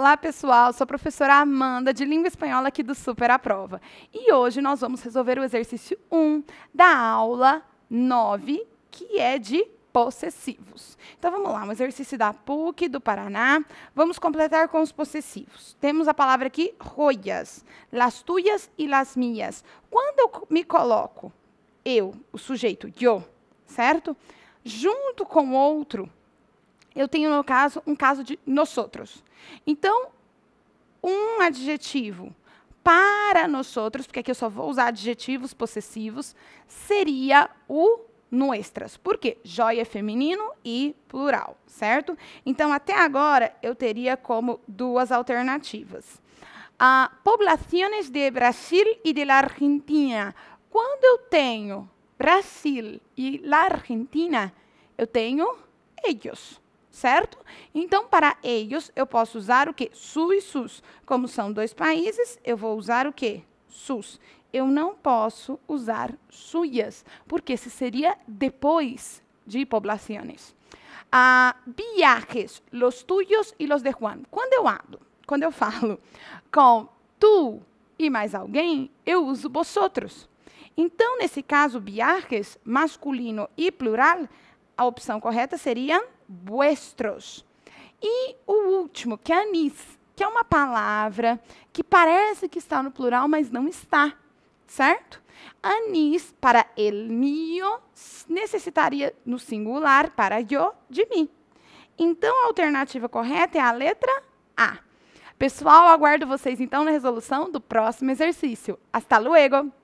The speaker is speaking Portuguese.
Olá, pessoal. Sou a professora Amanda de Língua Espanhola aqui do Super Prova E hoje nós vamos resolver o exercício 1 da aula 9, que é de possessivos. Então vamos lá, um exercício da PUC do Paraná. Vamos completar com os possessivos. Temos a palavra aqui roias, las tuyas e las minhas. Quando eu me coloco eu, o sujeito, yo, certo? Junto com outro, eu tenho no caso um caso de nós outros. Então, um adjetivo para nós outros, porque aqui eu só vou usar adjetivos possessivos, seria o nuestras. Por quê? Joia é feminino e plural, certo? Então, até agora, eu teria como duas alternativas. a ah, poblaciones de Brasil e de la Argentina. Quando eu tenho Brasil e la Argentina, eu tenho ellos certo? Então, para eles, eu posso usar o que? Su e sus. Como são dois países, eu vou usar o que? Sus. Eu não posso usar suyas, porque se seria depois de poblaciones. Ah, viajes, los tuyos e los de Juan. Quando eu hablo, quando eu falo com tu e mais alguém, eu uso vosotros. Então, nesse caso, viajes, masculino e plural, a opção correta seria vuestros. E o último, que é anis, que é uma palavra que parece que está no plural, mas não está, certo? Anis para el mio necessitaria no singular para yo de mim. Então a alternativa correta é a letra A. Pessoal, aguardo vocês então na resolução do próximo exercício. Hasta luego!